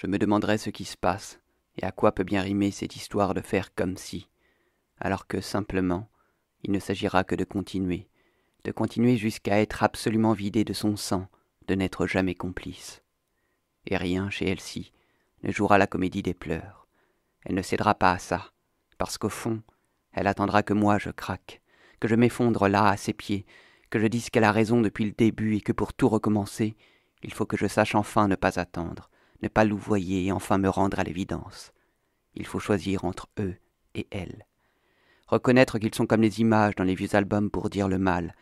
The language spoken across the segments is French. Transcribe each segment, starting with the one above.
je me demanderai ce qui se passe, et à quoi peut bien rimer cette histoire de faire comme si, alors que simplement, il ne s'agira que de continuer, de continuer jusqu'à être absolument vidé de son sang, de n'être jamais complice. Et rien chez elle-ci, ne jouera la comédie des pleurs. Elle ne cédera pas à ça, parce qu'au fond, elle attendra que moi je craque, que je m'effondre là à ses pieds, que je dise qu'elle a raison depuis le début et que pour tout recommencer, il faut que je sache enfin ne pas attendre, ne pas louvoyer et enfin me rendre à l'évidence. Il faut choisir entre eux et elle. Reconnaître qu'ils sont comme les images dans les vieux albums pour dire le mal,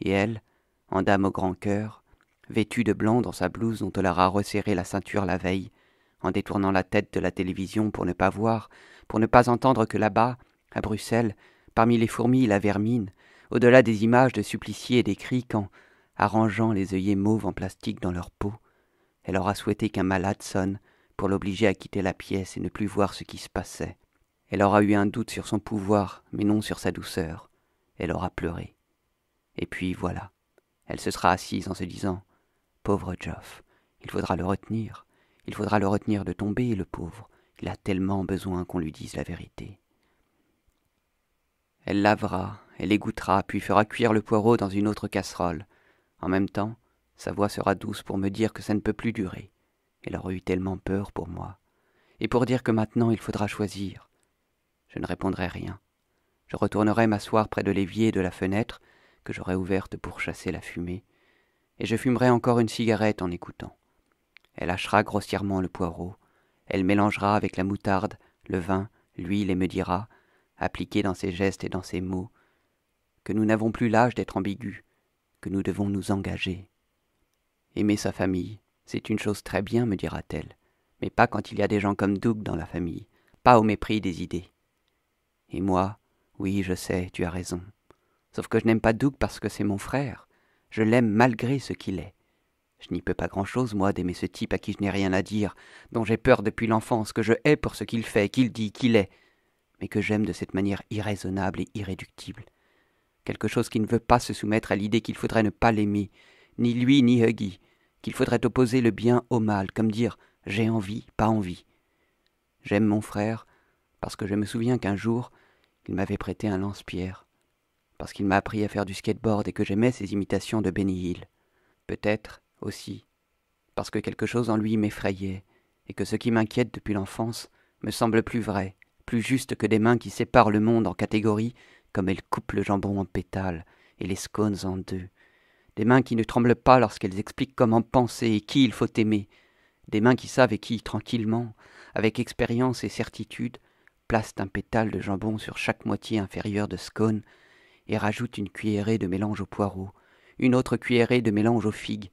et elle, en dame au grand cœur, vêtue de blanc dans sa blouse dont elle a resserré la ceinture la veille, en détournant la tête de la télévision pour ne pas voir, pour ne pas entendre que là-bas, à Bruxelles, parmi les fourmis et la vermine, au-delà des images de suppliciés et des cris quand, arrangeant les œillets mauves en plastique dans leur peau, elle aura souhaité qu'un malade sonne pour l'obliger à quitter la pièce et ne plus voir ce qui se passait. Elle aura eu un doute sur son pouvoir, mais non sur sa douceur. Elle aura pleuré. Et puis voilà. Elle se sera assise en se disant Pauvre Geoff, il faudra le retenir. Il faudra le retenir de tomber, le pauvre. Il a tellement besoin qu'on lui dise la vérité. Elle lavera, elle égouttera, puis fera cuire le poireau dans une autre casserole. En même temps, sa voix sera douce pour me dire que ça ne peut plus durer. Elle aurait eu tellement peur pour moi. Et pour dire que maintenant il faudra choisir. Je ne répondrai rien. Je retournerai m'asseoir près de l'évier et de la fenêtre, que j'aurai ouverte pour chasser la fumée, et je fumerai encore une cigarette en écoutant. Elle lâchera grossièrement le poireau, elle mélangera avec la moutarde, le vin, l'huile et me dira, appliquée dans ses gestes et dans ses mots, que nous n'avons plus l'âge d'être ambigus, que nous devons nous engager. Aimer sa famille, c'est une chose très bien, me dira-t-elle, mais pas quand il y a des gens comme Doug dans la famille, pas au mépris des idées. Et moi, oui, je sais, tu as raison. Sauf que je n'aime pas Doug parce que c'est mon frère. Je l'aime malgré ce qu'il est. Je n'y peux pas grand-chose, moi, d'aimer ce type à qui je n'ai rien à dire, dont j'ai peur depuis l'enfance, que je hais pour ce qu'il fait, qu'il dit, qu'il est, mais que j'aime de cette manière irraisonnable et irréductible. Quelque chose qui ne veut pas se soumettre à l'idée qu'il faudrait ne pas l'aimer, ni lui, ni Huggy, qu'il faudrait opposer le bien au mal, comme dire j'ai envie, pas envie. J'aime mon frère, parce que je me souviens qu'un jour, il m'avait prêté un lance-pierre, parce qu'il m'a appris à faire du skateboard et que j'aimais ses imitations de Benny Hill. Peut-être aussi, parce que quelque chose en lui m'effrayait, et que ce qui m'inquiète depuis l'enfance me semble plus vrai, plus juste que des mains qui séparent le monde en catégories, comme elles coupent le jambon en pétales et les scones en deux, des mains qui ne tremblent pas lorsqu'elles expliquent comment penser et qui il faut aimer, des mains qui savent et qui, tranquillement, avec expérience et certitude, placent un pétale de jambon sur chaque moitié inférieure de scone et rajoutent une cuillerée de mélange aux poireaux, une autre cuillerée de mélange aux figues.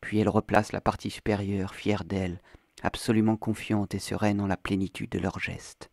Puis elles replacent la partie supérieure, fière d'elles, absolument confiante et sereine en la plénitude de leurs gestes.